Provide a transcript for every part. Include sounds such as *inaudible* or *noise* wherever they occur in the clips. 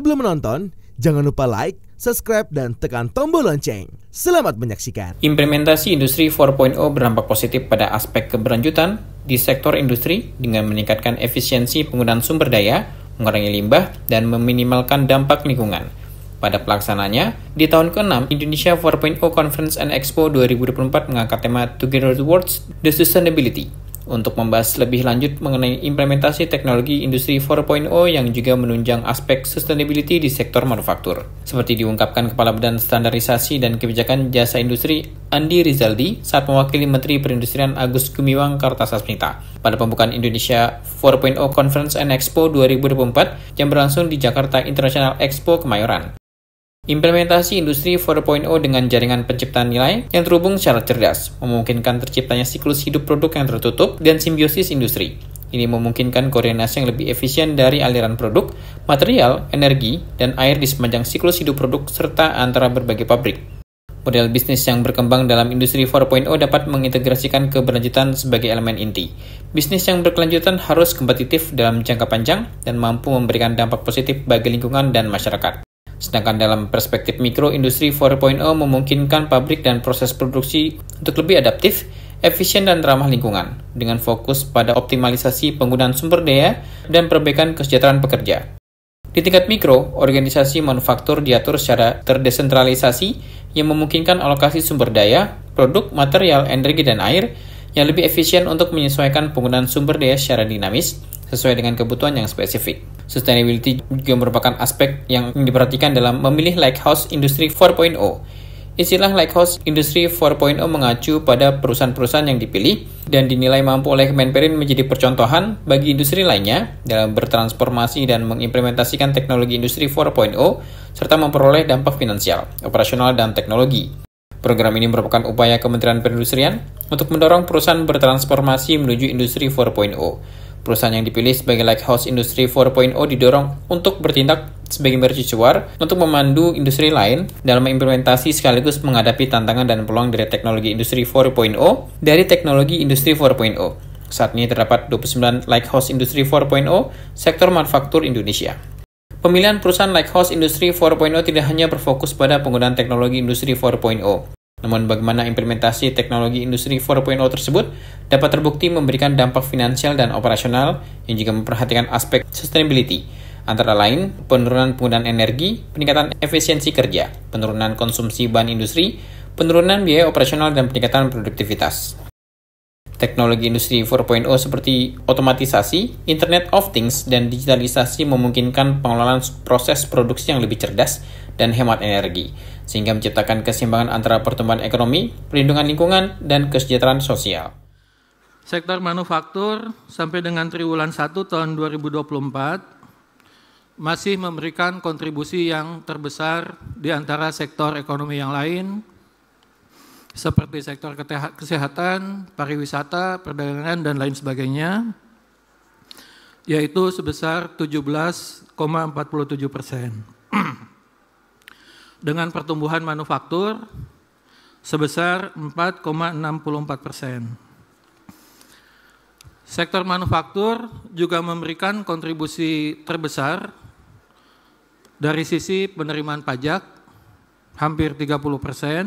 Sebelum menonton, jangan lupa like, subscribe, dan tekan tombol lonceng. Selamat menyaksikan. Implementasi industri 4.0 berdampak positif pada aspek keberlanjutan di sektor industri dengan meningkatkan efisiensi penggunaan sumber daya, mengurangi limbah, dan meminimalkan dampak lingkungan. Pada pelaksananya, di tahun ke-6, Indonesia 4.0 Conference and Expo 2024 mengangkat tema Together Towards the Sustainability untuk membahas lebih lanjut mengenai implementasi teknologi industri 4.0 yang juga menunjang aspek sustainability di sektor manufaktur. Seperti diungkapkan Kepala Badan Standarisasi dan Kebijakan Jasa Industri Andi Rizaldi saat mewakili Menteri Perindustrian Agus Gumiwang Kartasasmita pada pembukaan Indonesia 4.0 Conference and Expo 2024 yang berlangsung di Jakarta International Expo Kemayoran. Implementasi industri 4.0 dengan jaringan penciptaan nilai yang terhubung secara cerdas memungkinkan terciptanya siklus hidup produk yang tertutup dan simbiosis industri. Ini memungkinkan koordinasi yang lebih efisien dari aliran produk, material, energi, dan air di sepanjang siklus hidup produk serta antara berbagai pabrik. Model bisnis yang berkembang dalam industri 4.0 dapat mengintegrasikan keberlanjutan sebagai elemen inti. Bisnis yang berkelanjutan harus kompetitif dalam jangka panjang dan mampu memberikan dampak positif bagi lingkungan dan masyarakat. Sedangkan dalam perspektif mikro, industri 4.0 memungkinkan pabrik dan proses produksi untuk lebih adaptif, efisien dan ramah lingkungan, dengan fokus pada optimalisasi penggunaan sumber daya dan perbaikan kesejahteraan pekerja. Di tingkat mikro, organisasi manufaktur diatur secara terdesentralisasi yang memungkinkan alokasi sumber daya, produk, material, energi, dan air yang lebih efisien untuk menyesuaikan penggunaan sumber daya secara dinamis sesuai dengan kebutuhan yang spesifik. Sustainability juga merupakan aspek yang diperhatikan dalam memilih Lighthouse Industry 4.0. Istilah Lighthouse Industry 4.0 mengacu pada perusahaan-perusahaan yang dipilih dan dinilai mampu oleh Kemenperin menjadi percontohan bagi industri lainnya dalam bertransformasi dan mengimplementasikan teknologi industri 4.0 serta memperoleh dampak finansial, operasional, dan teknologi. Program ini merupakan upaya Kementerian Perindustrian untuk mendorong perusahaan bertransformasi menuju industri 4.0 Perusahaan yang dipilih sebagai Lighthouse Industri 4.0 didorong untuk bertindak sebagai mercusuar untuk memandu industri lain dalam implementasi sekaligus menghadapi tantangan dan peluang dari teknologi industri 4.0 dari teknologi industri 4.0. Saat ini terdapat 29 Lighthouse Industri 4.0 sektor manufaktur Indonesia. Pemilihan perusahaan Lighthouse Industri 4.0 tidak hanya berfokus pada penggunaan teknologi Industri 4.0, namun bagaimana implementasi teknologi industri 4.0 tersebut dapat terbukti memberikan dampak finansial dan operasional yang juga memperhatikan aspek sustainability, antara lain penurunan penggunaan energi, peningkatan efisiensi kerja, penurunan konsumsi bahan industri, penurunan biaya operasional dan peningkatan produktivitas. Teknologi industri 4.0 seperti otomatisasi, Internet of Things, dan digitalisasi memungkinkan pengelolaan proses produksi yang lebih cerdas dan hemat energi, sehingga menciptakan keseimbangan antara pertumbuhan ekonomi, perlindungan lingkungan, dan kesejahteraan sosial. Sektor manufaktur sampai dengan triwulan 1 tahun 2024 masih memberikan kontribusi yang terbesar di antara sektor ekonomi yang lain, seperti sektor kesehatan, pariwisata, perdagangan, dan lain sebagainya, yaitu sebesar 17,47 persen. *clears throat* dengan pertumbuhan manufaktur sebesar 4,64 persen. Sektor manufaktur juga memberikan kontribusi terbesar dari sisi penerimaan pajak hampir 30 persen,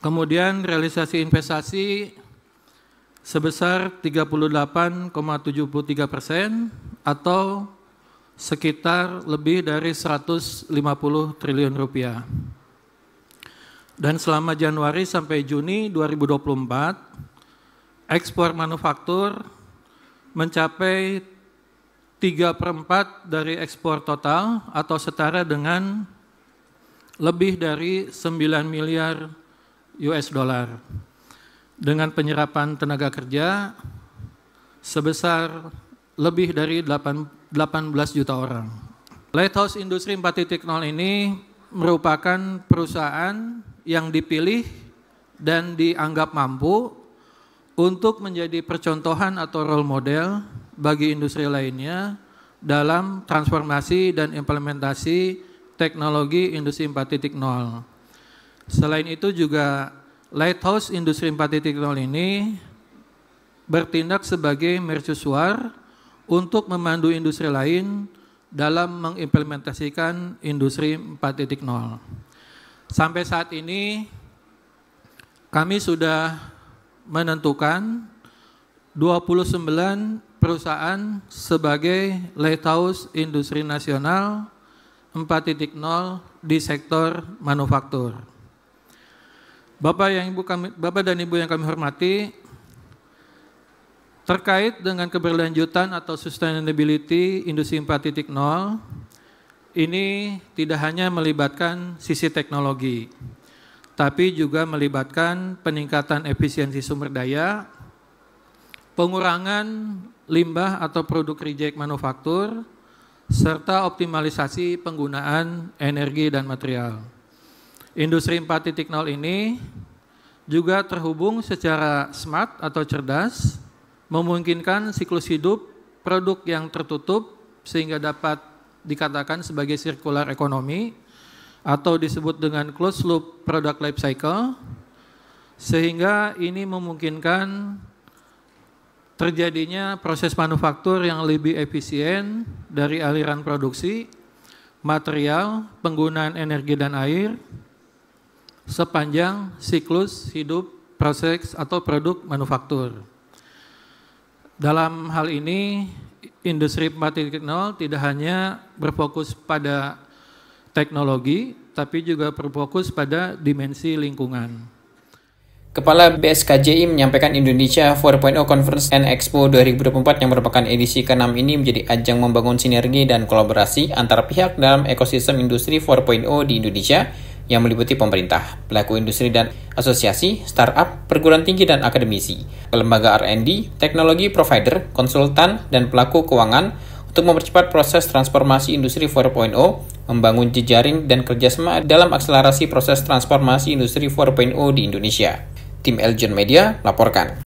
kemudian realisasi investasi sebesar 38,73 persen atau sekitar lebih dari 150 triliun rupiah. Dan selama Januari sampai Juni 2024, ekspor manufaktur mencapai 3 per 4 dari ekspor total atau setara dengan lebih dari 9 miliar US dollar dengan penyerapan tenaga kerja sebesar lebih dari 8, 18 juta orang. Lighthouse Industri 4.0 ini merupakan perusahaan yang dipilih dan dianggap mampu untuk menjadi percontohan atau role model bagi industri lainnya dalam transformasi dan implementasi teknologi industri 4.0. Selain itu juga Lighthouse Industri 4.0 ini bertindak sebagai mercusuar untuk memandu industri lain dalam mengimplementasikan industri 4.0. Sampai saat ini kami sudah menentukan 29 perusahaan sebagai lighthouse industri nasional 4.0 di sektor manufaktur. Bapak yang Ibu kami Bapak dan Ibu yang kami hormati, Terkait dengan keberlanjutan atau sustainability industri 4.0, ini tidak hanya melibatkan sisi teknologi, tapi juga melibatkan peningkatan efisiensi sumber daya, pengurangan limbah atau produk reject manufaktur, serta optimalisasi penggunaan energi dan material. Industri 4.0 ini juga terhubung secara smart atau cerdas, memungkinkan siklus hidup produk yang tertutup sehingga dapat dikatakan sebagai circular economy atau disebut dengan closed loop product life cycle sehingga ini memungkinkan terjadinya proses manufaktur yang lebih efisien dari aliran produksi, material, penggunaan energi dan air sepanjang siklus hidup proses atau produk manufaktur. Dalam hal ini industri 4.0 tidak hanya berfokus pada teknologi tapi juga berfokus pada dimensi lingkungan. Kepala BSKJI menyampaikan Indonesia 4.0 Conference and Expo 2024 yang merupakan edisi ke-6 ini menjadi ajang membangun sinergi dan kolaborasi antara pihak dalam ekosistem industri 4.0 di Indonesia yang meliputi pemerintah, pelaku industri dan asosiasi, startup, perguruan tinggi dan akademisi, lembaga R&D, teknologi provider, konsultan, dan pelaku keuangan untuk mempercepat proses transformasi industri 4.0, membangun jejaring dan kerjasama dalam akselerasi proses transformasi industri 4.0 di Indonesia. Tim Elgin Media laporkan.